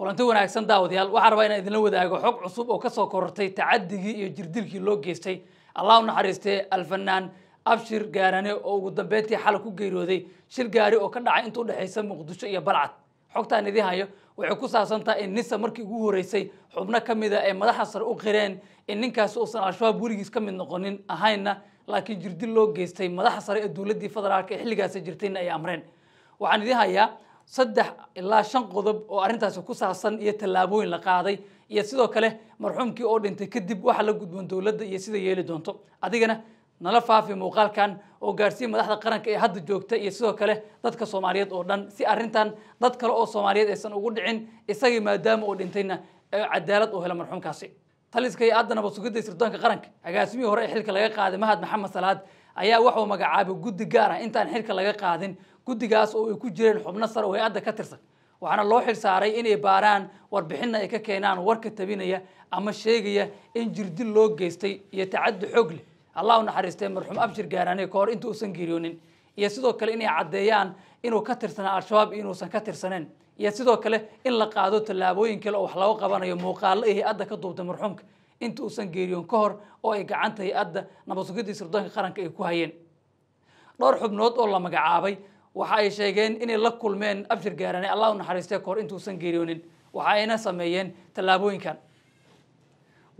kulanti wanaagsan daawadayaal waxaan rabaa inaan idinla wadaago xog cusub oo kasoo korortay tacadigii iyo jirdilkii loo geystay allah u naxariistee alfanaan abshir gaarane oo ugu dambeyntii xalay ku geeriyooday shil gaari oo ka dhacay inta udhexaysa muqdisho iyo balcad xogtaan idiin hayo waxay ku saabsan tahay in nisa markii ugu horeysay xubno ka mida ay madaxa sare u qireen in ninkaasi uusan al-shabaab weligiis ka mid noqonin ahaynna laakiin jirdil loo geystay madaxa sare ee dowladdii federaalka ee xilligaasi jirtayna ay amreen waxaan idiin hayaa saddex ilaa shan qodob oo arrintaasi ku saabsan iyo tallaabooyin la qaaday iyo sidoo kale marxuumkii oo dhintay kadib waxa la gudboon dowladda iyo sida yeeli doonto adigana nala faafi muuqaalkan oo gaarsii madaxda qaranka ee hadda joogta iyo sidoo kale dadka soomaaliyeed oo dhan si arrintan dad kale oo soomaaliyeed aysan ugu dhicin isagii maadaama oo dhintayna cadaalad uu helo marxuumkaasi taliska iyo aadanaba sugidda sirdoonka qaranka agaasimihii hore ee xilka laga qaaday mahad maxamed salaad ayaa waxuu magacaabay guddi gaar ah intaan xilka laga qaadin guddigaas oo ay ku jireen xubno sare oo hay-adda ka tirsan waxaana loo xilsaaray inay baaraan warbixinna ay ka keenaan warka tabinaya ama sheegaya in jirdil loo geystay iyo tacaddi xoog leh allah u naxariistee marxuum abshir gaaraane ka hor inta uusan geeriyoonin iyo sidoo kale inay caddeeyaan inuu ka tirsanaa al-shabaab iyo inuusan ka tirsaneen iyo sidoo kale in la qaado tallaabooyin kale oo wax laga qabanayo muuqaallo ay hay-adda ka duubtay marxuumka inta uusan geeriyoon ka hor oo ay gacanta hay-adda nabad sugidii sirdoonka qaranka ay ku hayeen dhowr xubnood oo la magacaabay waxa ay sheegeen inay la kulmeen abshir gaarane allah u naxariistay kahor intuusan geeriyoonin waxa ayna sameeyeen tallaabooyinkan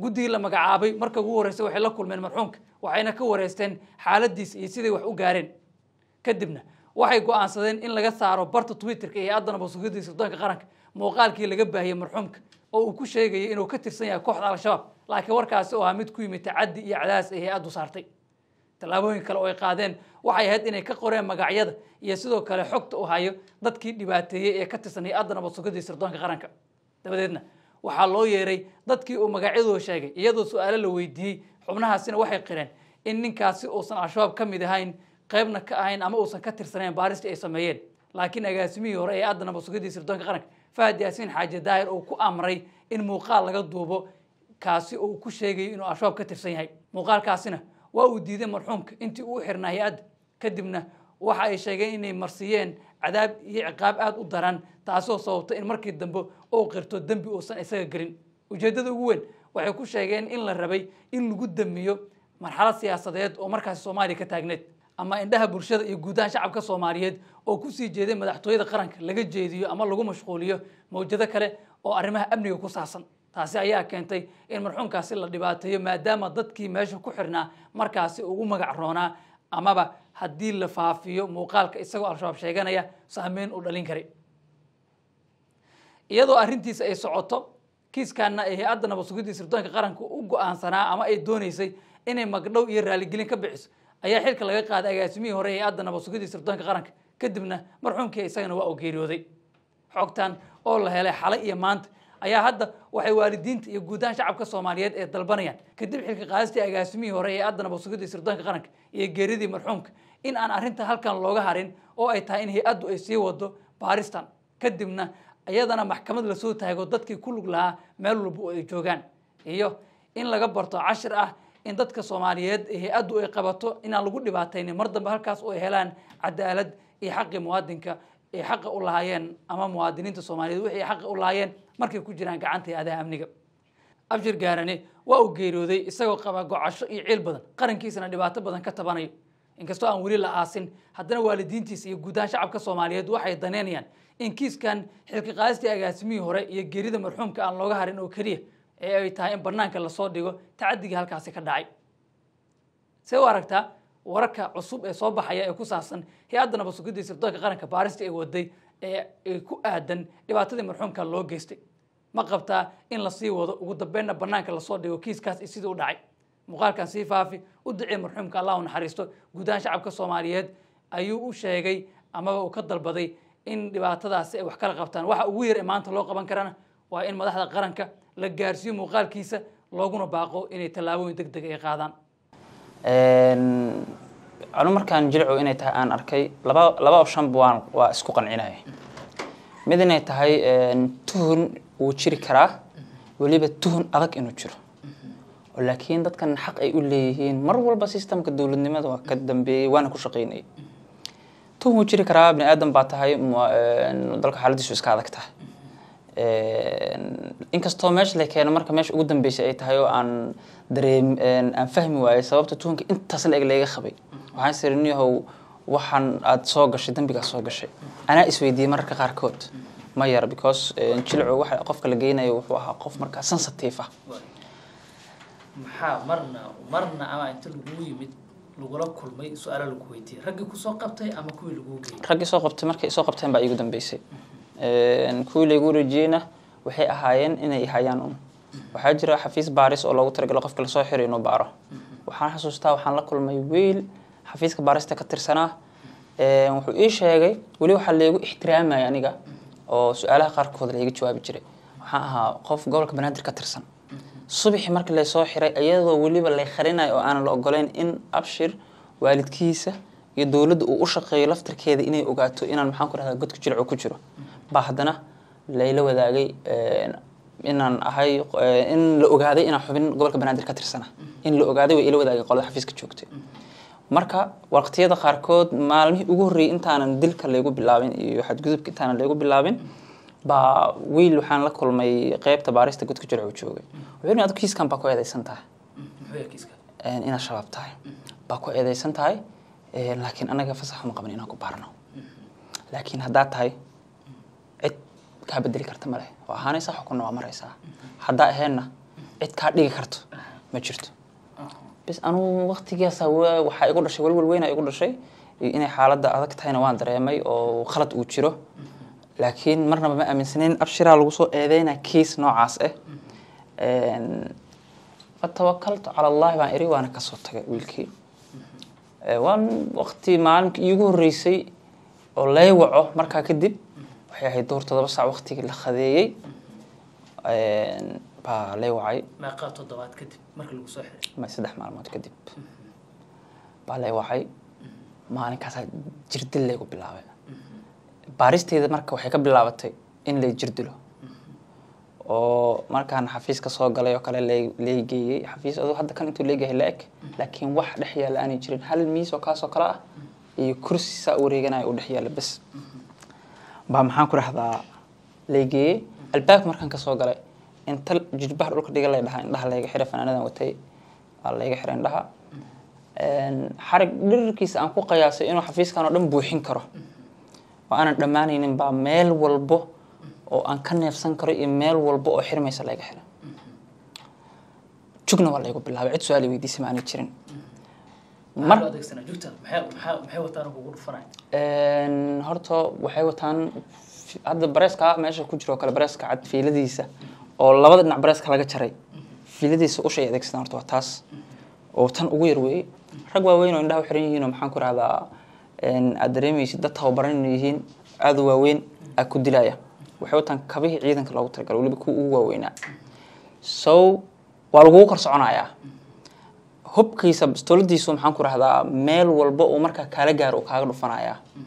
guddigii la magacaabay marka ugu horreysay waxay la kulmeen marxuumka waxayna ka wareysteen xaaladiisa iyo siday wax u gaareen kadibna waxay go-aansadeen in laga saaro barta twitterka iyo haddana basugidiisa sudaanka qaranka muuqaalkii laga baahiyey marxuumka oo uu ku sheegayay inuu ka tirsan yahay kooxda al-shabaab laakiin warkaasi oo ah mid ku yimid tacaddi iyo cadaas ee hay-addu saartay tallaabooyin kale oo ay qaadeen waxay ahayd inay ka qoreen magacyada iyo sidoo kale xogta u hayo dadkii dhibaateeyey ee ka tirsanay adda nabad sirdoonka qaranka dabadeedna waxaa loo yeeray dadkii uu magacyadooda sheegay iyadoo su-aalo la weydiiyey xubnahaasina waxay qireen in ninkaasi uusan al-shabaab ka mid ahayn qaybna ka ahayn ama uusan ka tirsanayn baarista ay sameeyeen laakiin agaasimihii hore ee adda nabad sirdoonka qaranka fahad yaasiin xaaji daahir uu ku amray in muuqaal laga duubo kaasi uu ku sheegayo inuu al-shabaab ka tirsan yahay muuqaalkaasina waa uu diiday marxuumka intii uu xirnaa hay ad kadibna waxa ay sheegeen inay marsiiyeen cadaab iyo ciqaab aada u daran taasoo sababtay in markii dambe uu qirto dembi uusan isaga gelin ujeeddada ugu weyn waxay ku sheegeen in la rabay in lagu dammiyo marxalad siyaasadeed oo markaasi soomaaliya ka taagneed ama indhaha bulshada iyo guudahan shacabka soomaaliyeed oo kusii jeeday madaxtooyada qaranka laga jeediyo ama lagu mashquuliyo mawjado kale oo arrimaha amniga ku saabsan taasi ayaa keentay in marxuumkaasi la dhibaateeyo maadaama dadkii meesha ku xirnaa markaasi ugu magac roonaa amaba haddii la faafiyo muuqaalka isagoo al-shabaab sheeganaya saameyn u dhalin karay iyadoo arrintiisa ay socoto kiiskaana ay hay-adda nabad sirdoonka qaranka u go-aansanaa ama ay doonaysay inay magdhow iyo raaligelin ka bixiso ayaa xilka laga qaaday agaasimihii hore hay-adda nabad sirdoonka qaranka kadibna marxuumkii isagana waa u geeriyooday xogtan oo la helay xalay iyo maanta ayaa hadda waxay waalidiinta iyo guud shacabka soomaaliyeed ay dalbanayaan kadib xilka qaadastii agaasimihii hore ee addanaba sugidii sirdoonka qaranka iyo geeridii marxuumka in aan arrinta halkan looga harin oo ay tahay in hay-addu ay sii wado baaristan kadibna iyadana maxkamad lasoo taago dadkii ku lug lahaa meel walba oo ay joogaan iyo in laga barto cashir ah in dadka soomaaliyeed hay-addu ay qabato inaan lagu dhibaataynin mar dambe halkaas oo ay helaan cadaalad iyo xaqii muwaadinka ay xaqa u lahaayeen ama muwaadiniinta soomaaliyeed wixii xaqa u lahaayeen markay ku jiraan gacanta adaha amniga abshir gaarane waa uu geeriyooday isagoo qaba gocasho iyo ciil badan qarankiisana dhibaato badan ka tabanayo inkastoo aan weli la aasin haddana waalidiintiisa iyo guud shacabka soomaaliyeed waxay daneynayaan in kiiskan xilka qaadistii agaasimihii hore iyo geerida marxuumka aan looga harin oo keliya ee ay tahay in bannaanka lasoo dhigo tacadigii halkaasi ka dhacay se u aragtaa wararka cusub ee soo baxaya ee ku saabsan hay-adda nabad sugidii sirdoonka qaranka baarista ee waday ee ku aadan dhibaatadii marxuumka loo geystay ma qabtaa in lasii wado ugu dambeynna banaanka lasoo dhigo kiiskaas sidii u dhacay muuqaalkan sii faafi u dicii marxuumka allah u naxariisto gudahan shacabka soomaaliyeed ayuu u sheegay amaba uu ka dalbaday in dhibaatadaasi ay wax kala qabtaan waxa ugu yar ee maanta loo qaban karana waa in madaxda qaranka la gaarsiiyo muuqaalkiisa looguna baaqo inay tallaabooyin deg deg ah ay qaadaan anu markaan jilcow inay tahay aan arkay laba laba option baan waa isku qancinaya mid inay tahay tuhun wuu jiri karaa weliba tuhun adag inuu jiro laakiin dadkan xaq ay u leeyihiin mar walba sistamka dowladnimada waa ka dambeeyey waana ku shaqaynayay tuhun wuu jiri karaa bani aadan baa tahay dalka xaaladiisu iska adag tahay inkastoo meesha la keeno marka meesha ugu dambeysay ay tahay oo aan dareem aan fahmi waayay sababta tuhanka intaasna eg layga qabay waxaan siri niyahow waxaan aada soo gashay dambigaas soo gashay anaa isweydiiyey mararka qaarkood ma yar because jilco waxa qofka la geynayo wuxuu ahaa qof markaa sensitive ah maxaa marna marna ama inta lagugu yimid lagula kulmay su-aala lagu weydiiyey raggii kusoo qabtay ama kuwii lagu geeyay raggii soo qabtay markay soo qabteen baa iigu dambeysay kuwii laygu rajiyeyna waxay ahaayeen inay hayaan un waxaa jira xafiis baaris oo loogu talagalo qofka lasoo xiro inuu baaro waxaan xasuustaa waxaan la kulmay wiil xafiiska baarista ka tirsanaa wuxuu ii sheegay weli waxaa laygu ixtiraamaya aniga oo su-aalaha qaarkood layga jawaabi jiray waxaan ahaa qof gobolka banaadir ka tirsan subaxii markii laysoo xiray iyadoo weliba lay qarinayo oo aanan la ogoleyn in abshir waalidkiisa iyo dowladda uu u shaqeeyo laftarkeeda inay ogaato inaan maxaan ku rahdaa godka jilco ku jiro baa haddana layla wadaagay inaan ahay in la ogaaday inaan xubin gobolka banaadir ka tirsana in la ogaaday way ila wadaagay qolada xafiiska joogtay marka waqtiyada qaarkood maalmihii ugu horreeyay intaanan dilka laygu bilaabin iyo xadgudubka intaanan laygu bilaabin baa wiil waxaan la kulmay qeybta baarista gudka jurcu joogay wuxuu yidhi adigu kiiskan baa ku eedaysan tahay inaad shabaab tahay baa ku eedaysan tahay laakiin anaga fasax uma qaban inaan ku baarno laakiin haddaad tahay kaa bedeli karta male waa ahaanaysaa xukunna waa maraysaa haddaa aheenna cid kaa dhigi karto ma jirto bis anuu waktigaasa waxaa igu dhashay walwal weyna igu dhashay inay xaaladda adag tahayna waan dareemay oo khalad uu jiro laakiin marnaba ma aaminsanayn abshiraa lagu soo eedeyna kiis noocaas ah eh. fatawakaltu cala allahi baan iri waana kasoo tagay wiilkii waan wakti maalinka iigu horreysay oo lay waco markaa kadib waxay ahayd duhur todoba saac waktigii la khadeeyey baa lay wacay saddex maalmood kadib baa lay wacay maalinkaasaa jirdil laygu bilaabay baaristeyda marka waxay ka bilaabatay in lay jirdilo oo markaan xafiiska soo galay oo kale laygeeyey xafiis aduu hadda kan intuu leegahay la eg laakiin wax dhex yaalla aanay jirin hal miis oo kaasoo kale ah iyo kursi saa u wareeganayo u dhex yaala bes baa maxaan ku dhahdaa laygeeyey albaabka markaan kasoo galay inta jijbaha dhulka dhiga lay dhahaa indhaha layga xira fanaanadan watay waa layga xira indhaha xarag dhirirkiisa aan ku qiyaasay inuu xafiiskan oo dhan buuxin karo oo aanan dhammaanaynin baa meel walbo oo aan ka neefsan karo iyo meel walbo oo xirmaysa layga xira jugna waa laygu bilaabay cid su-aal weydiisay ma aanay jirin horta waxay wataan hadda bareeska meesha ku jiro kale bareeska cad fiiladiisa oo labada dhinac bareeska laga jaray fiiladiisa ushay adeegsadaan horta waa taas oo tan ugu yar weeye rag waaweyn oo indhaha u xiran yihiin oo maxaan ku rahdaa aad dareemaysid dad tababaran inay yihiin aada waaweyn aa ku dilaya waxay wataan kabihii ciidanka loogu talagala weliba kuwa ugu waaweynaa so waa lagugu kar soconayaa hubkiisa bastooladiisu maxaan ku rahdaa meel walba uu markaa kaala gaaro kaaga dhufanaya